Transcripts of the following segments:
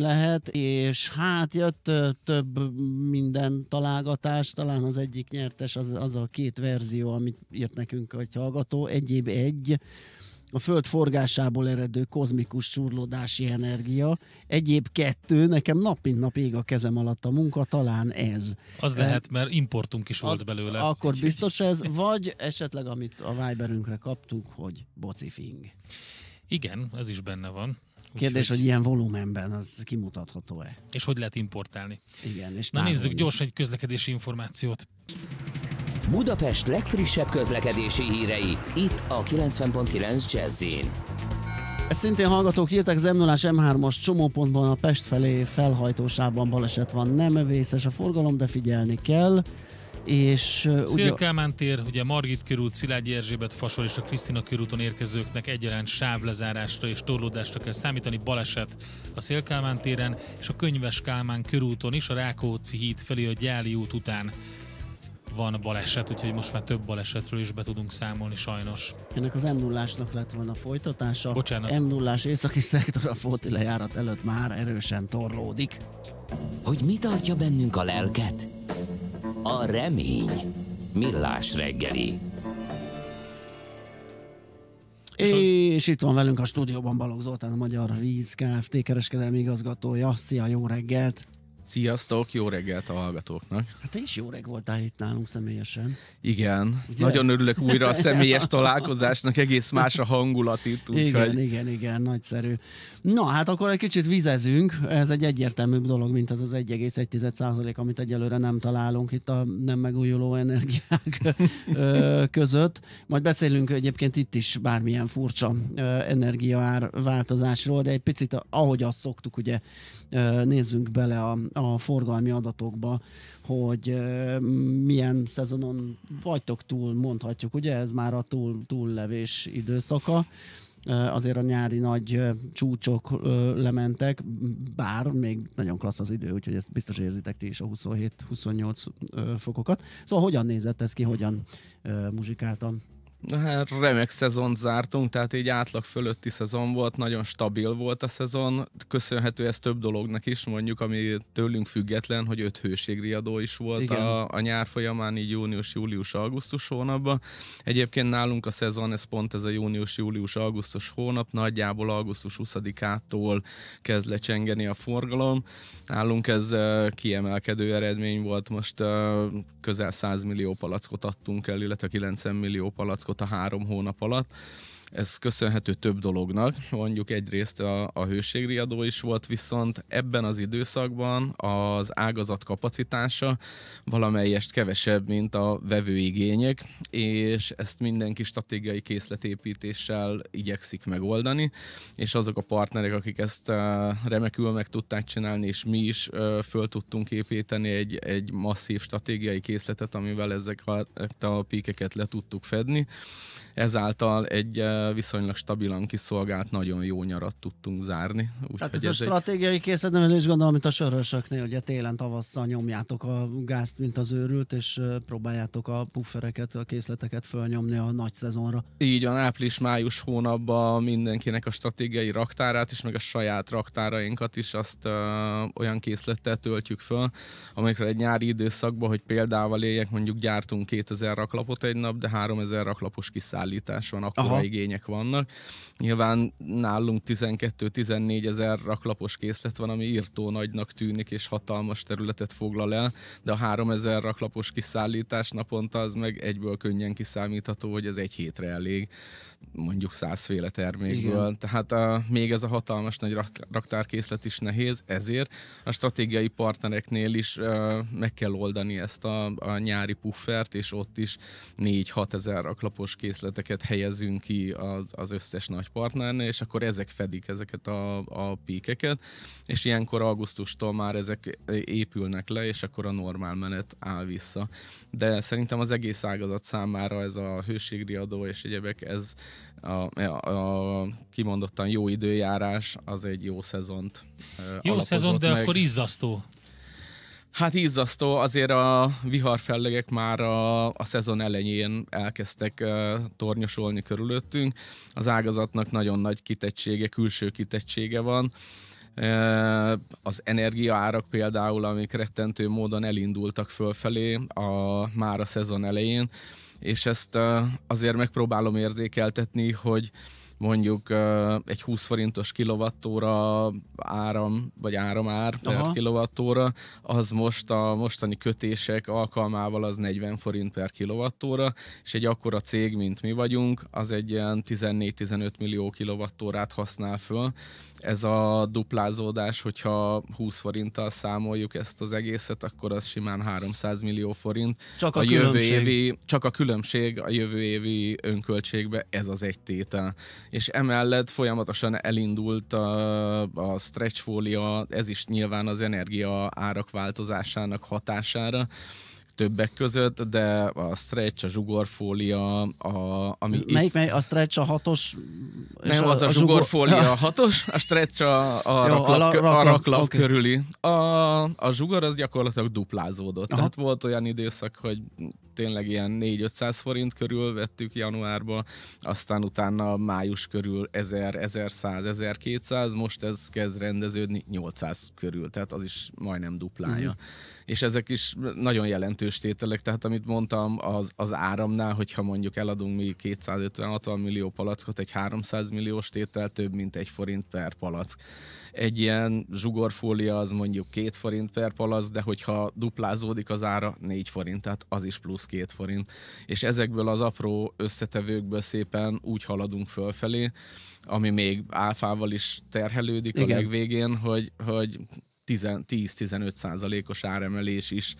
lehet, és hát jött több minden találgatás, talán az egyik nyertes az, az a két verzió, amit írt nekünk egy hallgató, egyéb egy, a föld forgásából eredő kozmikus csurlódási energia. Egyéb kettő, nekem nap mint nap ég a kezem alatt a munka, talán ez. Az lehet, mert importunk is volt belőle. Akkor biztos ez, vagy esetleg amit a Viberünkre kaptuk hogy bocifing. Igen, ez is benne van. Kérdés, hogy ilyen volumenben az kimutatható-e. És hogy lehet importálni. Igen. És Na nézzük gyorsan egy közlekedési információt. Budapest legfrissebb közlekedési hírei, itt a 90.9 jazz ezt szintén hallgatók írtak, az m M3-as csomópontban a Pest felé felhajtósában baleset van. Nem vészes a forgalom, de figyelni kell. És, Szélkámán tér, ugye Margit körút, Szilágyi Erzsébet fasor és a Krisztina körúton érkezőknek egyaránt sávlezárásra és torlódásra kell számítani, baleset a Szélkámán téren és a Könyves Kálmán körúton is, a Rákóczi híd felé a Gyáli út után van baleset, úgyhogy most már több balesetről is be tudunk számolni sajnos. Ennek az m 0 lett volna folytatása. Bocsánat. m 0 északi szektor a Fóti lejárat előtt már erősen torlódik. Hogy mi tartja bennünk a lelket? A remény. Millás reggeli. És itt van velünk a stúdióban Balogh Zoltán, a Magyar Víz Kft. kereskedelmi igazgatója. Szia, jó reggelt! Sziasztok, jó reggelt a hallgatóknak! Hát te is jó reg voltál itt nálunk személyesen. Igen, Ugye? nagyon örülök újra a személyes találkozásnak, egész más a hangulat itt. Úgy, igen, hogy... igen, igen, nagyszerű. Na, hát akkor egy kicsit vizezünk, ez egy egyértelműbb dolog, mint az az 1,1% amit egyelőre nem találunk itt a nem megújuló energiák között. Majd beszélünk egyébként itt is bármilyen furcsa energiaár változásról, de egy picit, ahogy azt szoktuk, ugye nézzünk bele a a forgalmi adatokba, hogy milyen szezonon vagytok túl, mondhatjuk, ugye ez már a túl, túllevés időszaka azért a nyári nagy csúcsok lementek, bár még nagyon klassz az idő, úgyhogy ezt biztos érzitek ti is a 27-28 fokokat. Szóval hogyan nézett ez ki, hogyan muzsikáltam? Hát remek szezont zártunk, tehát így átlag fölötti szezon volt, nagyon stabil volt a szezon. Köszönhető ez több dolognak is, mondjuk, ami tőlünk független, hogy öt hőségriadó is volt a, a, nyár folyamán, így június, július, augusztus hónapban. Egyébként nálunk a szezon, ez pont ez a június, július, augusztus hónap, nagyjából augusztus 20-ától kezd lecsengeni a forgalom. Nálunk ez kiemelkedő eredmény volt, most közel 100 millió palackot adtunk el, illetve 90 millió palackot játékot a három hónap alatt, ez köszönhető több dolognak, mondjuk egyrészt a, a hőségriadó is volt, viszont ebben az időszakban az ágazat kapacitása valamelyest kevesebb, mint a vevőigények, és ezt mindenki stratégiai készletépítéssel igyekszik megoldani, és azok a partnerek, akik ezt eh, remekül meg tudták csinálni, és mi is eh, föl tudtunk építeni egy, egy masszív stratégiai készletet, amivel ezek a, a píkeket le tudtuk fedni. Ezáltal egy eh, viszonylag stabilan kiszolgált, nagyon jó nyarat tudtunk zárni. Úgy, Tehát ez, ez a stratégiai egy... is gondolom, mint a sörösöknél, ugye télen tavasszal nyomjátok a gázt, mint az őrült, és próbáljátok a puffereket, a készleteket fölnyomni a nagy szezonra. Így van, április-május hónapban mindenkinek a stratégiai raktárát és meg a saját raktárainkat is azt ö, olyan készlettel töltjük föl, amikre egy nyári időszakban, hogy példával éljek, mondjuk gyártunk 2000 raklapot egy nap, de 3000 raklapos kiszállítás van, akkor igény igények vannak. Nyilván nálunk 12-14 ezer raklapos készlet van, ami írtó nagynak tűnik, és hatalmas területet foglal el, de a 3000 raklapos kiszállítás naponta az meg egyből könnyen kiszámítható, hogy ez egy hétre elég, mondjuk százféle termékből. Igen. Tehát a, még ez a hatalmas nagy raktárkészlet is nehéz, ezért a stratégiai partnereknél is a, meg kell oldani ezt a, a nyári puffert, és ott is 4-6 ezer raklapos készleteket helyezünk ki az, összes nagy partnernél, és akkor ezek fedik ezeket a, a píkeket, és ilyenkor augusztustól már ezek épülnek le, és akkor a normál menet áll vissza. De szerintem az egész ágazat számára ez a hőségriadó és egyebek, ez a, a, a kimondottan jó időjárás, az egy jó szezont. Jó szezon, de meg. akkor izzasztó. Hát izzasztó, azért a viharfellegek már a, a szezon elején elkezdtek uh, tornyosolni körülöttünk. Az ágazatnak nagyon nagy kitettsége, külső kitettsége van. Uh, az energiaárak például, amik rettentő módon elindultak fölfelé a, már a szezon elején, és ezt uh, azért megpróbálom érzékeltetni, hogy mondjuk egy 20 forintos kilovattóra áram, vagy áramár per Aha. kilovattóra, az most a mostani kötések alkalmával az 40 forint per kilovattóra, és egy akkora cég, mint mi vagyunk, az egy ilyen 14-15 millió kilovattórát használ föl. Ez a duplázódás, hogyha 20 forinttal számoljuk ezt az egészet, akkor az simán 300 millió forint. Csak a, a jövő évi, Csak a különbség a jövő évi önköltségbe, ez az egy tétel és emellett folyamatosan elindult a, a stretch fólia, ez is nyilván az energia árak változásának hatására, többek között, de a stretch, a zsugorfólia, a, ami melyik, itt... melyik, a stretch a hatos? És nem, a, az a, a zsugorfólia zsugor... a hatos, a stretch a, a Jó, raklap, a, raklap, a raklap okay. körüli. A, a zsugor az gyakorlatilag duplázódott. Aha. Tehát volt olyan időszak, hogy tényleg ilyen 4-500 forint körül vettük januárba, aztán utána május körül 1000, 1100, 1200, most ez kezd rendeződni 800 körül, tehát az is majdnem duplája. Uh-huh és ezek is nagyon jelentős tételek, tehát amit mondtam az, az áramnál, hogyha mondjuk eladunk mi 250-60 millió palackot, egy 300 milliós tétel több, mint egy forint per palack. Egy ilyen zsugorfólia az mondjuk két forint per palack, de hogyha duplázódik az ára, négy forint, tehát az is plusz két forint. És ezekből az apró összetevőkből szépen úgy haladunk fölfelé, ami még áfával is terhelődik Igen. a legvégén, hogy, hogy 10-15 százalékos áremelés is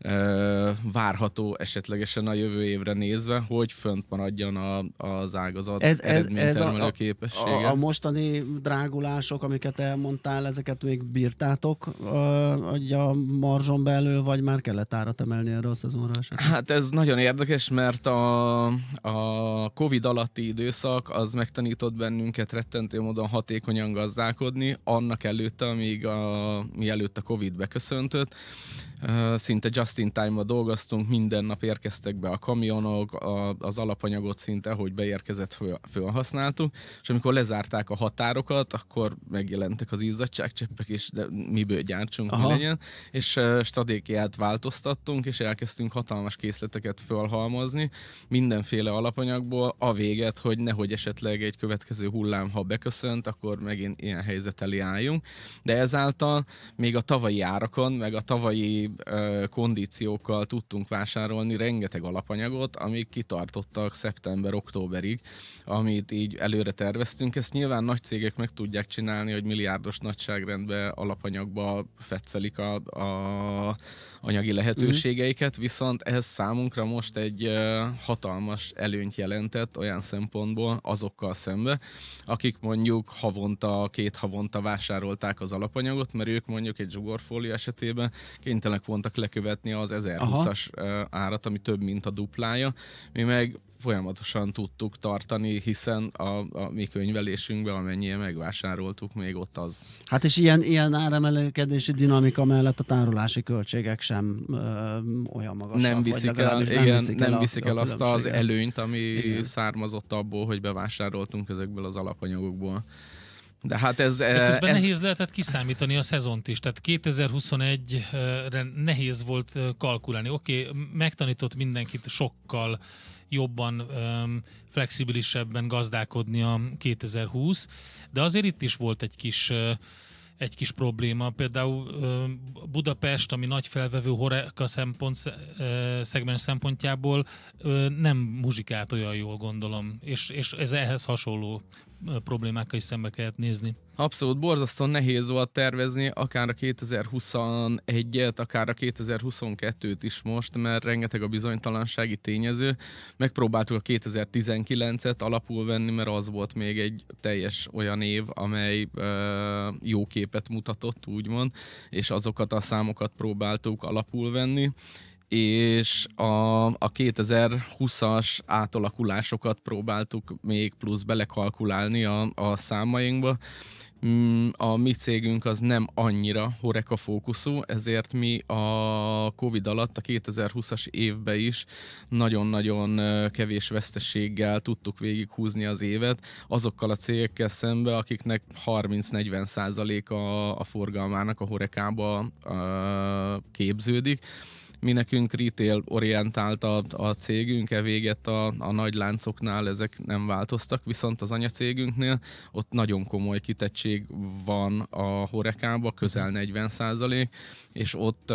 ö, várható esetlegesen a jövő évre nézve, hogy fönt maradjon a, az ágazat ez, ez, ez a, képessége. A, a mostani drágulások, amiket elmondtál, ezeket még bírtátok ö, a marzson belül, vagy már kellett árat emelni erre a szezonra? Hát ez nagyon érdekes, mert a, a Covid alatti időszak az megtanított bennünket rettentő módon hatékonyan gazdálkodni, annak előtte, amíg a mielőtt a Covid beköszöntött. Szinte just in time-ba dolgoztunk, minden nap érkeztek be a kamionok, a, az alapanyagot szinte, hogy beérkezett, felhasználtuk, és amikor lezárták a határokat, akkor megjelentek az izzadságcseppek, és de miből gyártsunk, mi legyen, és stadékiát változtattunk, és elkezdtünk hatalmas készleteket felhalmozni mindenféle alapanyagból, a véget, hogy nehogy esetleg egy következő hullám, ha beköszönt, akkor megint ilyen helyzet elé álljunk, de ezáltal még a tavalyi árakon, meg a tavalyi ö, kondíciókkal tudtunk vásárolni rengeteg alapanyagot, amik kitartottak szeptember-októberig, amit így előre terveztünk. Ezt nyilván nagy cégek meg tudják csinálni, hogy milliárdos nagyságrendben alapanyagba fetszelik a, a anyagi mhm. lehetőségeiket, viszont ez számunkra most egy hatalmas előnyt jelentett olyan szempontból azokkal szembe, akik mondjuk havonta, két havonta vásárolták az alapanyagot, mert ők mondjuk egy zsugorfólia esetében kénytelenek voltak lekövetni az 1020-as Aha. árat, ami több, mint a duplája. Mi meg folyamatosan tudtuk tartani, hiszen a, a mi könyvelésünkben, amennyire megvásároltuk, még ott az. Hát és ilyen, ilyen áremelkedési dinamika mellett a tárolási költségek sem ö, olyan magasak. Nem viszik el, igen, nem viszik el, viszik el, a, el azt az előnyt, ami igen. származott abból, hogy bevásároltunk ezekből az alapanyagokból. De hát ez... De eh, közben ez... nehéz lehetett kiszámítani a szezont is, tehát 2021-re nehéz volt eh, kalkulálni. Oké, okay, megtanított mindenkit sokkal jobban, flexibilisebben gazdálkodni a 2020, de azért itt is volt egy kis eh, egy kis probléma. Például Budapest, ami nagy felvevő horeka szempont, szegmens szempontjából nem muzsikált olyan jól, gondolom, és, és ez ehhez hasonló problémákkal is szembe kellett nézni. Abszolút borzasztóan nehéz volt tervezni akár a 2021-et, akár a 2022-t is most, mert rengeteg a bizonytalansági tényező. Megpróbáltuk a 2019-et alapul venni, mert az volt még egy teljes olyan év, amely ö, jó képet mutatott, úgymond, és azokat a számokat próbáltuk alapul venni, és a, a 2020-as átalakulásokat próbáltuk még plusz belekalkulálni a, a számainkba. Mm, a mi cégünk az nem annyira horeka fókuszú, ezért mi a Covid alatt, a 2020-as évben is nagyon-nagyon kevés veszteséggel tudtuk végighúzni az évet, azokkal a cégekkel szembe, akiknek 30-40 százalék a, a forgalmának a horekába a, képződik mi nekünk retail orientált a, a cégünk, e véget a, a nagy láncoknál ezek nem változtak, viszont az anyacégünknél ott nagyon komoly kitettség van a horekába, közel 40 százalék, és ott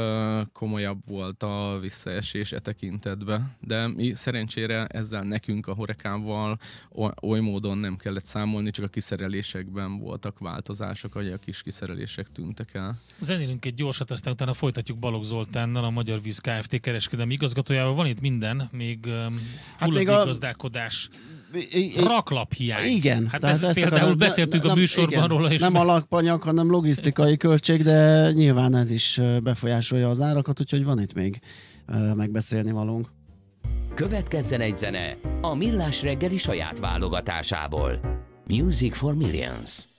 komolyabb volt a visszaesés e tekintetben. De mi szerencsére ezzel nekünk a horekával oly módon nem kellett számolni, csak a kiszerelésekben voltak változások, vagy a kis kiszerelések tűntek el. Zenélünk egy gyorsat, aztán utána folytatjuk Balogh Zoltánnal, a Magyar Greenpeace Kft. kereskedelmi igazgatójával van itt minden, még um, hát még a... raklap hiány. Igen. Hát ezt, ezt például akarom, beszéltünk nem, a műsorban igen, róla is. Nem alapanyag, hanem logisztikai költség, de nyilván ez is befolyásolja az árakat, úgyhogy van itt még megbeszélni valónk. Következzen egy zene a Millás reggeli saját válogatásából. Music for Millions.